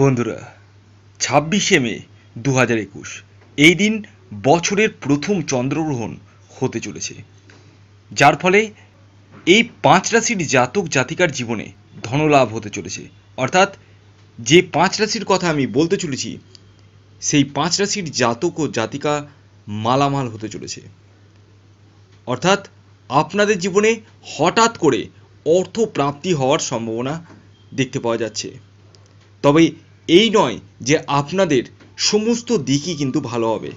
বন্ধুরা ছাব্বিশে মে দু হাজার একুশ এই দিন বছরের প্রথম চন্দ্রগ্রহণ হতে চলেছে যার ফলে এই পাঁচ রাশির জাতক জাতিকার জীবনে ধনলাভ হতে চলেছে অর্থাৎ যে পাঁচ রাশির কথা আমি বলতে চলেছি সেই পাঁচ রাশির জাতক ও জাতিকা মালামাল হতে চলেছে অর্থাৎ আপনাদের জীবনে হঠাৎ করে অর্থ প্রাপ্তি হওয়ার সম্ভাবনা দেখতে পাওয়া যাচ্ছে তবে এই নয় যে আপনাদের সমস্ত দিকই কিন্তু ভালো হবে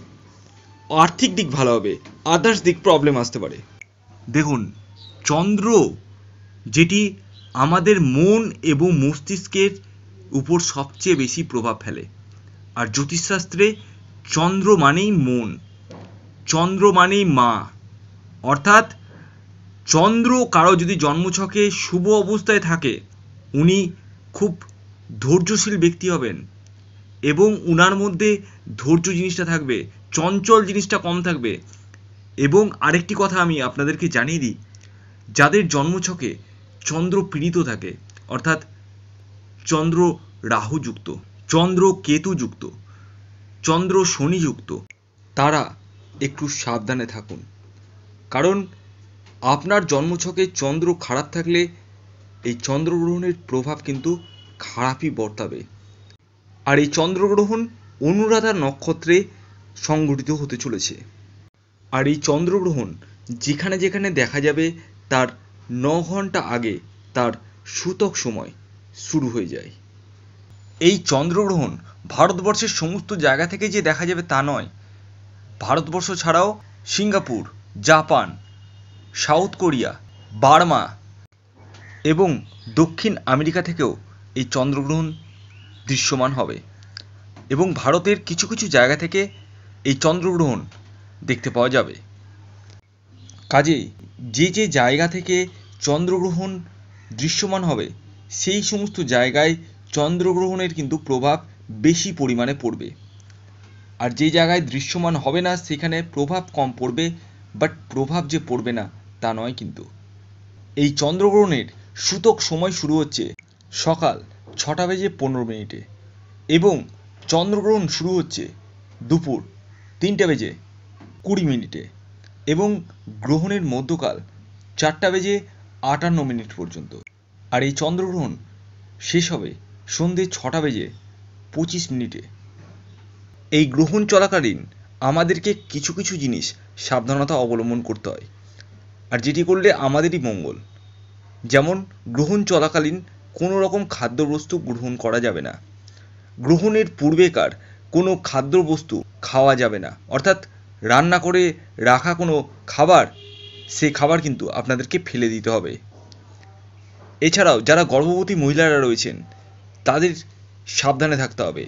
আর্থিক দিক ভালো হবে আদার্স দিক প্রবলেম আসতে পারে দেখুন চন্দ্র যেটি আমাদের মন এবং মস্তিষ্কের উপর সবচেয়ে বেশি প্রভাব ফেলে আর জ্যোতিষশাস্ত্রে চন্দ্র মানেই মন চন্দ্র মানেই মা অর্থাৎ চন্দ্র কারো যদি জন্মছকে শুভ অবস্থায় থাকে উনি খুব ধৈর্যশীল ব্যক্তি হবেন এবং উনার মধ্যে ধৈর্য জিনিসটা থাকবে চঞ্চল জিনিসটা কম থাকবে এবং আরেকটি কথা আমি আপনাদেরকে জানিয়ে দিই যাদের জন্মছকে চন্দ্র পীড়িত থাকে অর্থাৎ চন্দ্র রাহু যুক্ত চন্দ্র কেতু যুক্ত চন্দ্র শনি যুক্ত তারা একটু সাবধানে থাকুন কারণ আপনার জন্মছকে চন্দ্র খারাপ থাকলে এই চন্দ্রগ্রহণের প্রভাব কিন্তু খারাপই বর্তাবে আর এই চন্দ্রগ্রহণ অনুরাধার নক্ষত্রে সংঘটিত হতে চলেছে আর এই চন্দ্রগ্রহণ যেখানে যেখানে দেখা যাবে তার ন ঘন্টা আগে তার সূতক সময় শুরু হয়ে যায় এই চন্দ্রগ্রহণ ভারতবর্ষের সমস্ত জায়গা থেকে যে দেখা যাবে তা নয় ভারতবর্ষ ছাড়াও Singapore Japan South Korea Burma এবং দক্ষিণ আমেরিকা থেকেও এই চন্দ্রগ্রহণ দৃশ্যমান হবে এবং ভারতের কিছু কিছু জায়গা থেকে এই চন্দ্রগ্রহণ দেখতে পাওয়া যাবে কাজে যে যে জায়গা থেকে চন্দ্রগ্রহণ দৃশ্যমান হবে সেই সমস্ত জায়গায় চন্দ্রগ্রহণের কিন্তু প্রভাব বেশি পরিমাণে পড়বে আর যে জায়গায় দৃশ্যমান হবে না সেখানে প্রভাব কম পড়বে বাট প্রভাব যে পড়বে না তা নয় কিন্তু এই চন্দ্রগ্রহণের সূতক সময় শুরু হচ্ছে সকাল ছটা বেজে পনেরো মিনিটে এবং চন্দ্রগ্রহণ শুরু হচ্ছে দুপুর তিনটে বেজে কুড়ি মিনিটে এবং গ্রহণের মধ্যকাল চারটা বেজে আটান্ন মিনিট পর্যন্ত আর এই চন্দ্রগ্রহণ শেষ হবে সন্ধে ছটা বেজে পঁচিশ মিনিটে এই গ্রহণ চলাকালীন আমাদেরকে কিছু কিছু জিনিস সাবধানতা অবলম্বন করতে হয় আর যেটি করলে আমাদেরই মঙ্গল যেমন গ্রহণ চলাকালীন কোনো রকম খাদ্যবস্তু গ্রহণ করা যাবে না গ্রহণের পূর্বেকার কোনো খাদ্যবস্তু খাওয়া যাবে না অর্থাৎ রান্না করে রাখা কোনো খাবার সে খাবার কিন্তু আপনাদেরকে ফেলে দিতে হবে এছাড়াও যারা গর্ভবতী মহিলারা রয়েছেন তাদের সাবধানে থাকতে হবে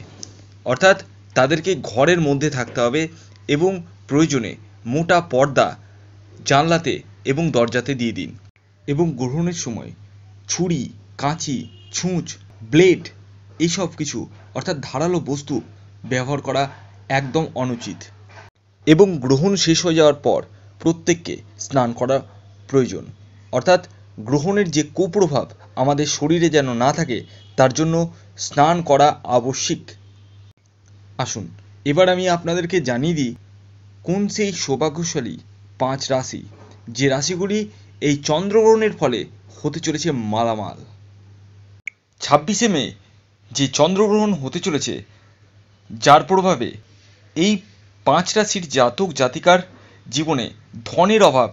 অর্থাৎ তাদেরকে ঘরের মধ্যে থাকতে হবে এবং প্রয়োজনে মোটা পর্দা জানলাতে এবং দরজাতে দিয়ে দিন এবং গ্রহণের সময় ছুরি কাঁচি ছুঁচ ব্লেড এইসব কিছু অর্থাৎ ধারালো বস্তু ব্যবহার করা একদম অনুচিত এবং গ্রহণ শেষ হয়ে যাওয়ার পর প্রত্যেককে স্নান করা প্রয়োজন অর্থাৎ গ্রহণের যে কুপ্রভাব আমাদের শরীরে যেন না থাকে তার জন্য স্নান করা আবশ্যিক আসুন এবার আমি আপনাদেরকে জানিয়ে দিই কোন সেই সৌভাগ্যশালী পাঁচ রাশি যে রাশিগুলি এই চন্দ্রগ্রহণের ফলে হতে চলেছে মালামাল ছাব্বিশে মে যে চন্দ্রগ্রহণ হতে চলেছে যার প্রভাবে এই পাঁচ রাশির জাতক জাতিকার জীবনে ধনের অভাব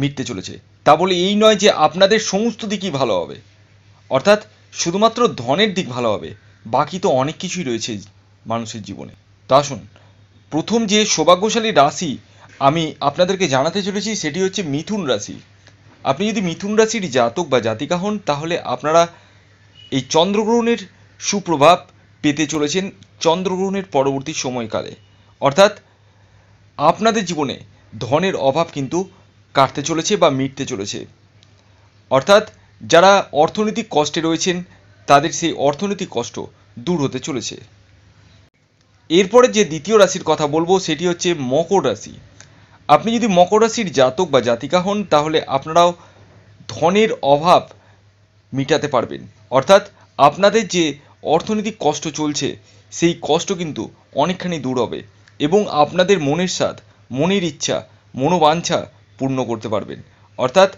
মিটতে চলেছে তা বলে এই নয় যে আপনাদের সমস্ত দিকই ভালো হবে অর্থাৎ শুধুমাত্র ধনের দিক ভালো হবে বাকি তো অনেক কিছুই রয়েছে মানুষের জীবনে তা আসুন প্রথম যে সৌভাগ্যশালী রাশি আমি আপনাদেরকে জানাতে চলেছি সেটি হচ্ছে মিথুন রাশি আপনি যদি মিথুন রাশির জাতক বা জাতিকা হন তাহলে আপনারা এই চন্দ্রগ্রহণের সুপ্রভাব পেতে চলেছেন চন্দ্রগ্রহণের পরবর্তী সময়কালে অর্থাৎ আপনাদের জীবনে ধনের অভাব কিন্তু কাটতে চলেছে বা মিটতে চলেছে অর্থাৎ যারা অর্থনৈতিক কষ্টে রয়েছেন তাদের সেই অর্থনৈতিক কষ্ট দূর হতে চলেছে এরপরে যে দ্বিতীয় রাশির কথা বলবো সেটি হচ্ছে মকর রাশি আপনি যদি মকর রাশির জাতক বা জাতিকা হন তাহলে আপনারাও ধনের অভাব মিটাতে পারবেন অর্থাৎ আপনাদের যে অর্থনৈতিক কষ্ট চলছে সেই কষ্ট কিন্তু অনেকখানি দূর হবে এবং আপনাদের মনের স্বাদ মনের ইচ্ছা মনোবাঞ্ছা পূর্ণ করতে পারবেন অর্থাৎ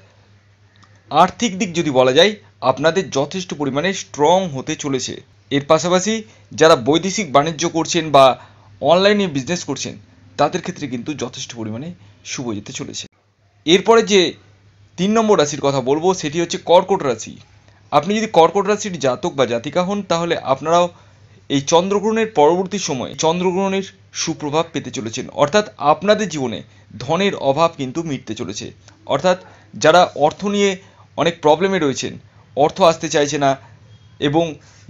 আর্থিক দিক যদি বলা যায় আপনাদের যথেষ্ট পরিমাণে স্ট্রং হতে চলেছে এর পাশাপাশি যারা বৈদেশিক বাণিজ্য করছেন বা অনলাইনে বিজনেস করছেন তাদের ক্ষেত্রে কিন্তু যথেষ্ট পরিমাণে শুভ যেতে চলেছে এরপরে যে তিন নম্বর রাশির কথা বলবো সেটি হচ্ছে কর্কট রাশি আপনি যদি কর্কট রাশির জাতক বা জাতিকা হন তাহলে আপনারাও এই চন্দ্রগ্রহণের পরবর্তী সময়ে চন্দ্রগ্রহণের সুপ্রভাব পেতে চলেছেন অর্থাৎ আপনাদের জীবনে ধনের অভাব কিন্তু মিটতে চলেছে অর্থাৎ যারা অর্থ নিয়ে অনেক প্রবলেমে রয়েছেন অর্থ আসতে চাইছে না এবং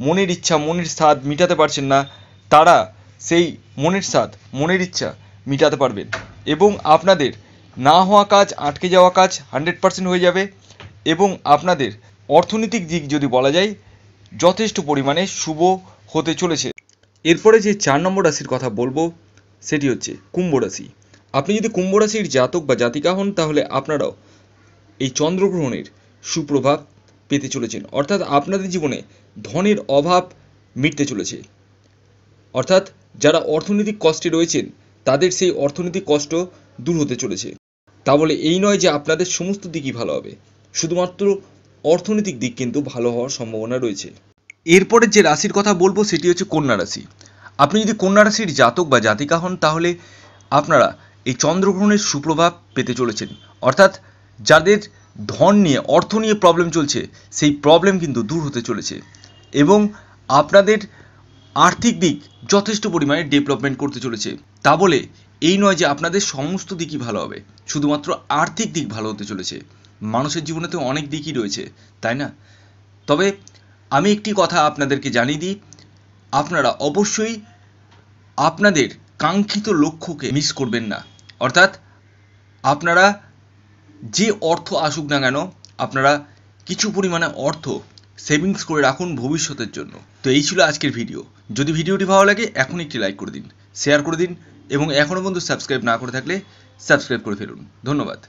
মনের ইচ্ছা মনের স্বাদ মিটাতে পারছেন না তারা সেই মনের স্বাদ মনের ইচ্ছা মিটাতে পারবেন এবং আপনাদের না হওয়া কাজ আটকে যাওয়া কাজ হান্ড্রেড পার্সেন্ট হয়ে যাবে এবং আপনাদের অর্থনৈতিক দিক যদি বলা যায় যথেষ্ট পরিমাণে শুভ হতে চলেছে এরপরে যে চার নম্বর রাশির কথা বলবো সেটি হচ্ছে কুম্ভ রাশি আপনি যদি কুম্ভ রাশির জাতক বা জাতিকা হন তাহলে আপনারাও এই চন্দ্রগ্রহণের সুপ্রভাব পেতে চলেছেন অর্থাৎ আপনাদের জীবনে ধনের অভাব মিটতে চলেছে অর্থাৎ যারা অর্থনৈতিক কষ্টে রয়েছেন তাদের সেই অর্থনৈতিক কষ্ট দূর হতে চলেছে তা বলে এই নয় যে আপনাদের সমস্ত দিকই ভালো হবে শুধুমাত্র অর্থনৈতিক দিক কিন্তু ভালো হওয়ার সম্ভাবনা রয়েছে এরপরে যে রাশির কথা বলবো সেটি হচ্ছে কন্যা রাশি আপনি যদি কন্যা রাশির জাতক বা জাতিকা হন তাহলে আপনারা এই চন্দ্রগ্রহণের সুপ্রভাব পেতে চলেছেন অর্থাৎ যাদের ধন নিয়ে অর্থ নিয়ে প্রবলেম চলছে সেই প্রবলেম কিন্তু দূর হতে চলেছে এবং আপনাদের আর্থিক দিক যথেষ্ট পরিমাণে ডেভেলপমেন্ট করতে চলেছে তা বলে এই নয় যে আপনাদের সমস্ত দিকই ভালো হবে শুধুমাত্র আর্থিক দিক ভালো হতে চলেছে মানুষের জীবনে তো অনেক দিকই রয়েছে তাই না তবে আমি একটি কথা আপনাদেরকে জানিয়ে দিই আপনারা অবশ্যই আপনাদের কাঙ্ক্ষিত লক্ষ্যকে মিস করবেন না অর্থাৎ আপনারা যে অর্থ আসুক না কেন আপনারা কিছু পরিমাণে অর্থ সেভিংস করে রাখুন ভবিষ্যতের জন্য তো এই ছিল আজকের ভিডিও যদি ভিডিওটি ভালো লাগে এখন একটি লাইক করে দিন শেয়ার করে দিন এবং এখনও পর্যন্ত সাবস্ক্রাইব না করে থাকলে সাবস্ক্রাইব করে ফেলুন ধন্যবাদ